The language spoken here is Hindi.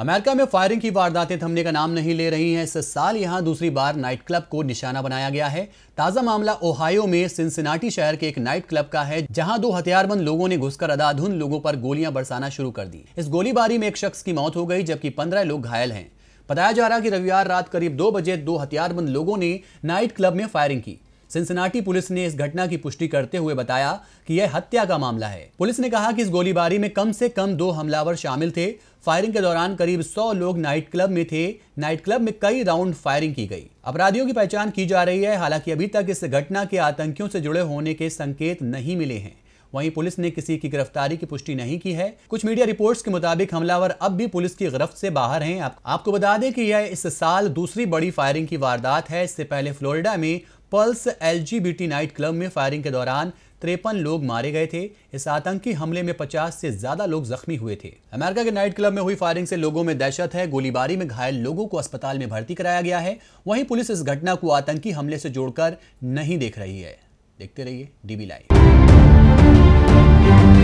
अमेरिका में फायरिंग की वारदातें थमने का नाम नहीं ले रही हैं इस साल यहां दूसरी बार नाइट क्लब को निशाना बनाया गया है ताज़ा मामला ओहायो में सिंसिनाटी शहर के एक नाइट क्लब का है जहां दो हथियारबंद लोगों ने घुसकर अदाधुन लोगों पर गोलियां बरसाना शुरू कर दी इस गोलीबारी में एक शख्स की मौत हो गई जबकि पंद्रह लोग घायल हैं बताया जा रहा है कि रविवार रात करीब दो बजे दो हथियारबंद लोगों ने नाइट क्लब में फायरिंग की सिंसनाटी पुलिस ने इस घटना की पुष्टि करते हुए बताया कि यह हत्या का मामला है पुलिस ने कहा कि इस गोलीबारी में कम से कम दो हमलावर शामिल थे फायरिंग के दौरान करीब 100 लोग नाइट क्लब में थे नाइट क्लब में कई राउंड फायरिंग की गई अपराधियों की पहचान की जा रही है हालांकि अभी तक इस घटना के आतंकियों से जुड़े होने के संकेत नहीं मिले हैं वहीं पुलिस ने किसी की गिरफ्तारी की पुष्टि नहीं की है कुछ मीडिया रिपोर्ट्स के मुताबिक हमलावर अब भी पुलिस की गिरफ्त से बाहर हैं आप, आपको बता दें कि यह इस साल दूसरी बड़ी फायरिंग की वारदात है इससे पहले फ्लोरिडा में पल्स एल नाइट क्लब में फायरिंग के दौरान तिरपन लोग मारे गए थे इस आतंकी हमले में 50 से ज्यादा लोग जख्मी हुए थे अमेरिका के नाइट क्लब में हुई फायरिंग से लोगों में दहशत है गोलीबारी में घायल लोगों को अस्पताल में भर्ती कराया गया है वहीं पुलिस इस घटना को आतंकी हमले से जोड़कर नहीं देख रही है देखते रहिए डीबी लाइव